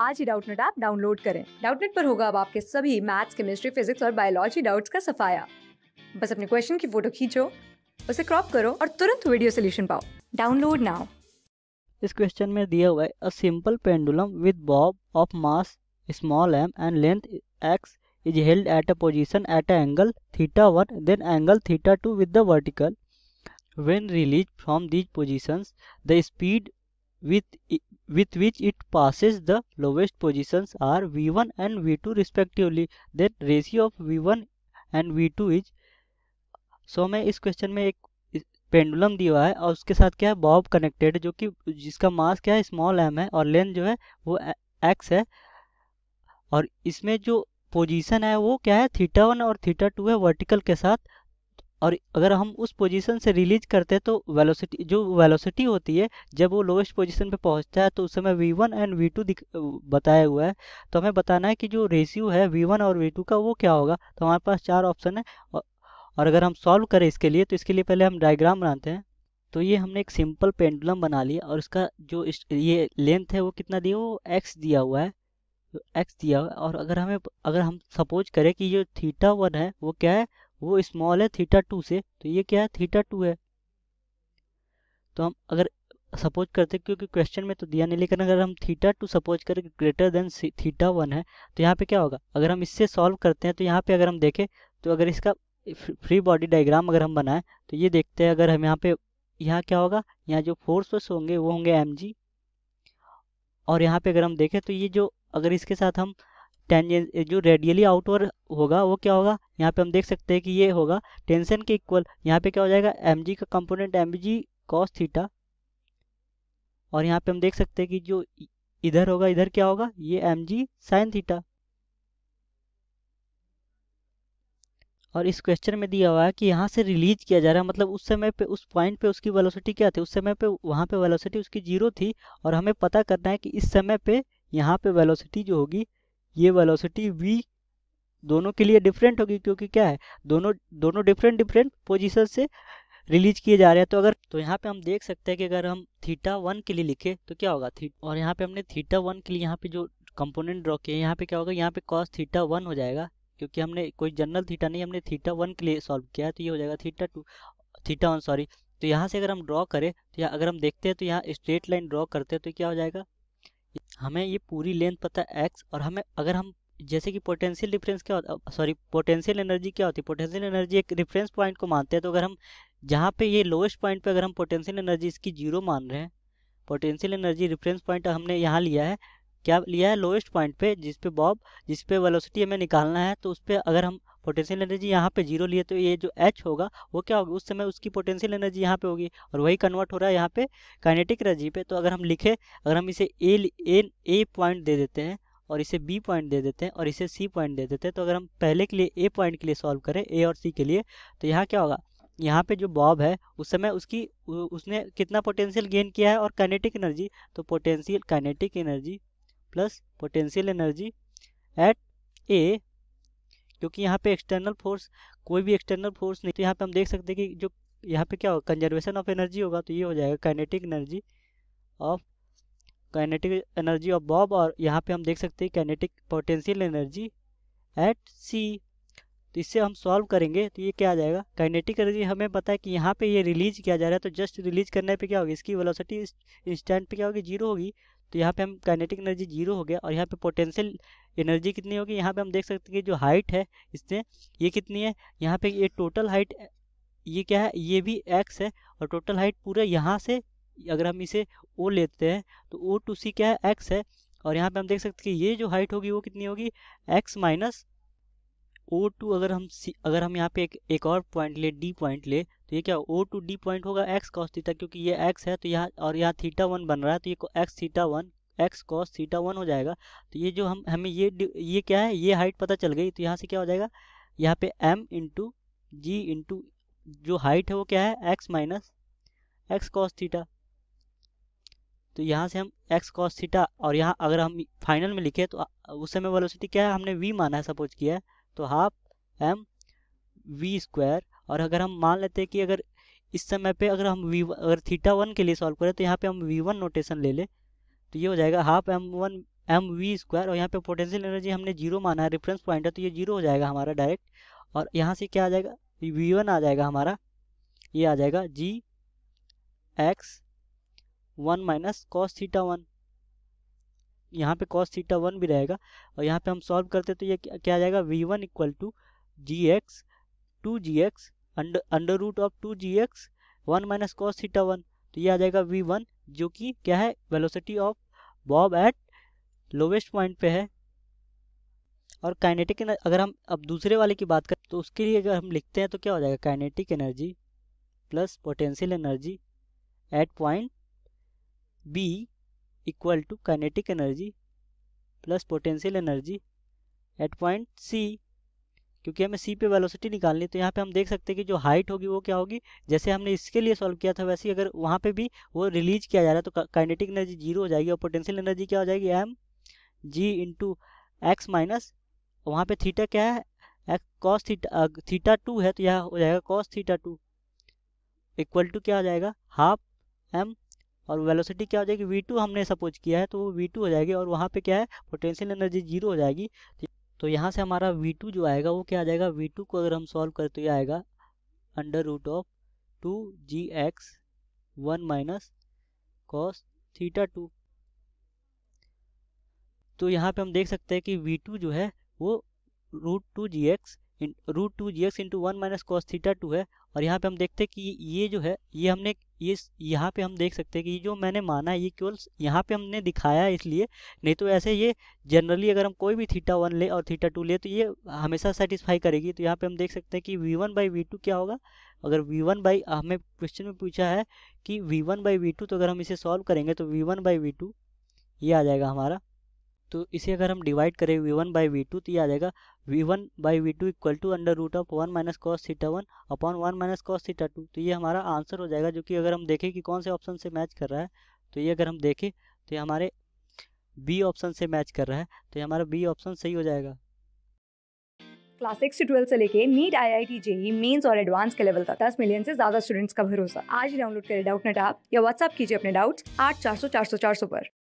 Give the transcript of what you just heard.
आज ही Doubtnut app download करें डाउटनेट पर होगा अब आपके सभी मैथ्स केमिस्ट्री फिजिक्स और बायोलॉजी डाउट्स का सफाया बस अपने क्वेश्चन की फोटो खींचो उसे क्रॉप करो और तुरंत वीडियो सोल्यूशन पाओ डाउनलोड नाउ इस क्वेश्चन में दिया हुआ है a simple pendulum with bob of mass small M and length X is held at a position at angle theta one then angle theta two with the vertical when release from these positions the speed with with which it passes the lowest positions are v1 and v2 respectively then ratio of v1 and v2 is so so हमें इस question में एक pendulum दिया हुआ है और उसके साथ क्या है बॉब कनेक्टेड जो कि जिसका मास क्या है स्मॉल एम है और लेंथ जो है वो एक्स है और इसमें जो पोजीशन है वो क्या है थीटा वन और थीटा टू है वर्टिकल के साथ और अगर हम उस पोजीशन से रिलीज करते हैं तो वेलोसिटी जो वेलोसिटी होती है जब वो लोएस्ट पोजीशन पे पहुंचता है तो उस समय वी वन एंड टू दिख बताया हुआ है तो हमें बताना है कि जो रेशियो है वी वन और वी टू का वो क्या होगा तो हमारे पास चार ऑप्शन है और अगर हम सॉल्व करें इसके लिए तो इसके लिए पहले हम डायग्राम बनाते हैं तो ये हमने एक सिंपल पेंडुलम बना लिया और इसका जो इस, ये लेंथ है वो कितना दिया वो एक्स दिया हुआ है एक्स दिया हुआ है और अगर हमें अगर हम सपोज करें कि जो थीटा वन है वो क्या है वो स्मॉल है थीटा टू से तो ये क्या है थीटा टू है तो हम अगर सपोज करते क्योंकि क्वेश्चन में तो दिया नहीं लेकिन अगर हम थीटा टू सपोज करें ग्रेटर देन थीटा वन है तो यहाँ पे क्या होगा अगर हम इससे सॉल्व करते हैं तो यहाँ पे अगर हम देखें तो अगर इसका फ्री बॉडी डायग्राम अगर हम बनाएं तो ये देखते हैं अगर हम यहाँ पे यहाँ क्या होगा यहाँ जो फोर्स होंगे वो होंगे एम और यहाँ पे अगर हम देखें तो ये जो अगर इसके साथ हम टेंजेंट जो रेडियली आउटवर होगा वो क्या होगा यहाँ पे हम देख सकते हैं कि ये होगा टेंशन के इक्वल यहाँ पे क्या हो जाएगा एम का component M G cos theta और यहाँ पे हम देख सकते हैं कि जो इधर होगा इधर क्या होगा ये एम जी साइन थीटा और इस क्वेश्चन में दिया हुआ है कि यहाँ से रिलीज किया जा रहा है मतलब उस समय पे उस पॉइंट पे उसकी वेलोसिटी क्या थी उस समय पे वहाँ पे वेलोसिटी उसकी जीरो थी और हमें पता करना है कि इस समय पे यहाँ पे वेलोसिटी जो होगी ये वेलोसिटी v दोनों के लिए डिफरेंट होगी क्योंकि क्या है दोनों दोनों डिफरेंट डिफरेंट पोजीशन से रिलीज किए जा रहे हैं तो अगर तो यहाँ पे हम देख सकते हैं कि अगर हम थीटा वन के लिए लिखे तो क्या होगा थी और यहाँ पे हमने थीटा वन के लिए यहाँ पे जो कंपोनेंट ड्रॉ किए यहाँ पे क्या होगा यहाँ पे कॉस थीटा वन हो जाएगा क्योंकि हमने कोई जनरल थीटा नहीं हमने थीटा वन के लिए सॉल्व किया है तो ये हो जाएगा theta two theta one sorry तो यहाँ से अगर हम ड्रॉ करें तो यहाँ अगर हम देखते हैं तो यहाँ स्ट्रेट लाइन ड्रॉ करते हैं तो क्या हो जाएगा हमें ये पूरी लेंथ पता है एक्स और हमें अगर हम जैसे कि पोटेंशियल डिफरेंस क्या होता सॉरी पोटेंशियल एनर्जी क्या होती है पोटेंशियल एनर्जी एक रिफरेंस पॉइंट को मानते हैं तो अगर हम जहाँ पे ये लोएस्ट पॉइंट पे अगर हम पोटेंशियल एनर्जी इसकी जीरो मान रहे हैं पोटेंशियल एनर्जी रिफरेंस पॉइंट हमने यहाँ लिया है क्या लिया है लोएस्ट पॉइंट पे जिस पे बॉब जिस पे वेलोसिटी हमें निकालना है तो उस पर अगर हम पोटेंशियल एनर्जी यहाँ पे जीरो लिए तो ये जो एच होगा वो क्या होगा उस समय उसकी पोटेंशियल एनर्जी यहाँ पे होगी और वही कन्वर्ट हो रहा है यहाँ पे काइनेटिक एनर्जी पे तो अगर हम लिखे अगर हम इसे ए ए, ए पॉइंट दे देते हैं और इसे बी पॉइंट दे देते हैं और इसे सी पॉइंट दे देते हैं तो अगर हम पहले के लिए ए पॉइंट के लिए सॉल्व करें ए और सी के लिए तो यहाँ क्या होगा यहाँ पे जो बॉब है उस समय उसकी उसने कितना पोटेंशियल गेन किया है और काइनेटिक एनर्जी तो potential kinetic energy plus potential energy at A क्योंकि यहाँ पे एक्सटर्नल फोर्स कोई भी एक्सटर्नल फोर्स नहीं तो यहाँ पे हम देख सकते हैं कि जो यहाँ पे क्या होगा कंजर्वेशन ऑफ एनर्जी होगा तो ये हो जाएगा kinetic energy of kinetic energy of bob और यहाँ पे हम देख सकते हैं kinetic potential energy at C तो इससे हम सॉल्व करेंगे तो ये क्या आ जाएगा काइनेटिक एनर्जी हमें पता है कि यहाँ पे ये रिलीज किया जा रहा है तो जस्ट रिलीज करने पे क्या होगी इसकी वेलोसिटी इंस्टेंट पे क्या होगी जीरो होगी तो यहाँ पे हम काइनेटिक एनर्जी जीरो हो गया और यहाँ पे पोटेंशियल एनर्जी कितनी होगी यहाँ पे हम देख सकते हैं कि जो हाइट है इससे ये कितनी है यहाँ पे ये टोटल हाइट ये क्या है ये भी एक्स है और टोटल हाइट पूरा यहाँ से अगर हम इसे ओ लेते हैं तो ओ टू सी क्या है एक्स है और यहाँ पे हम देख सकते हैं कि ये जो हाइट होगी वो कितनी होगी एक्स माइनस ओ टू अगर हम सी अगर हम यहाँ पे एक एक और पॉइंट ले डी पॉइंट ले तो ये क्या ओ टू डी पॉइंट होगा एक्स कॉस थीटा क्योंकि ये एक्स है तो यहाँ और यहाँ थीटा वन बन रहा है तो ये X theta one X cos theta one हो जाएगा तो ये जो हम हमें ये ये क्या है ये हाइट पता चल गई तो यहाँ से क्या हो जाएगा यहाँ पे एम इंटू जी इंटू जो हाइट है वो क्या है X minus X cos theta तो यहाँ से हम एक्स cos थीटा और यहाँ अगर हम फाइनल में लिखे तो उस समय वेलोसिटी क्या है हमने वी माना है सपोज किया है तो हाफ एम वी स्क्वायर और अगर हम मान लेते हैं कि अगर इस समय पे अगर हम वी अगर थीटा वन के लिए सॉल्व करें तो यहाँ पे हम वी वन नोटेशन ले लें तो ये हो जाएगा half M one M V square और यहाँ पे पोटेंशियल एनर्जी हमने जीरो माना है रेफरेंस पॉइंट है तो ये जीरो हो जाएगा हमारा डायरेक्ट और यहाँ से क्या आ जाएगा वी वन आ जाएगा हमारा ये आ जाएगा G X one minus cos theta one यहाँ पे कॉस थीटा वन भी रहेगा और यहाँ पे हम सॉल्व करते तो ये क्या आ जाएगा V one equal to G X two G X under root of two G X one minus cos theta one तो ये आ जाएगा वी वन जो कि क्या है velocity of bob at lowest point पे है और काइनेटिक अगर हम अब दूसरे वाले की बात करें तो उसके लिए अगर हम लिखते हैं तो क्या हो जाएगा kinetic energy plus potential energy at point B equal to kinetic energy plus potential energy at point C क्योंकि हमें सी पे वेलोसिटी निकालनी है तो यहाँ पे हम देख सकते हैं कि जो हाइट होगी वो क्या होगी जैसे हमने इसके लिए सॉल्व किया था वैसे ही अगर वहाँ पे भी वो रिलीज किया जा रहा है तो काइनेटिक एनर्जी जीरो हो जाएगी और पोटेंशियल एनर्जी क्या हो जाएगी M G into X minus वहाँ पर थीटा क्या है X cos theta theta two है तो यह हो जाएगा cos theta two equal to क्या हो जाएगा हाफ एम और वेलोसिटी क्या हो जाएगी वी टू हमने सपोज किया है तो वो वी टू हो जाएगी और वहाँ पे क्या है पोटेंशियल एनर्जी जीरो हो जाएगी तो यहाँ से हमारा वी टू जो आएगा वो क्या आ जाएगा वी टू को अगर हम सॉल्व करें तो ये आएगा under root of two G X one minus cos theta two तो यहाँ पे हम देख सकते हैं कि वी टू जो है वो root two G X root two G X into one minus cos theta two है और यहाँ पे हम देखते हैं कि ये जो है ये हमने ये यहाँ पे हम देख सकते हैं कि जो मैंने माना है ये केवल यहाँ पे हमने दिखाया है इसलिए नहीं तो ऐसे ये जनरली अगर हम कोई भी थीटा वन ले और थीटा टू ले तो ये हमेशा सेटिस्फाई करेगी तो यहाँ पे हम देख सकते हैं कि V one by V two क्या होगा अगर वी वन बाई हमें क्वेश्चन में पूछा है कि V one by V two तो अगर हम इसे सॉल्व करेंगे तो V one by V two ये आ जाएगा हमारा तो इसे अगर हम डिवाइड करें V one by V two तो ये आ जाएगा V one by V two equal to under root of one minus cos theta one upon one minus cos theta two तो ये हमारा आंसर हो जाएगा जो कि अगर हम देखें कि कौन से ऑप्शन से मैच कर रहा है तो ये अगर हम देखें तो ये हमारे बी ऑप्शन से मैच कर रहा है तो ये हमारा बी ऑप्शन सही हो जाएगा क्लास सिक्स से ट्वेल्व से लेके NEET I I T JEE mains और एडवांस के लेवल तक दस मिलियन से ज्यादा स्टूडेंट्स का भरोसा आज डाउनलोड करें डाउट नेट आप या व्हाट्सअप कीजिए अपने डाउट्स आठ चार सौ चार सौ चार सौ पर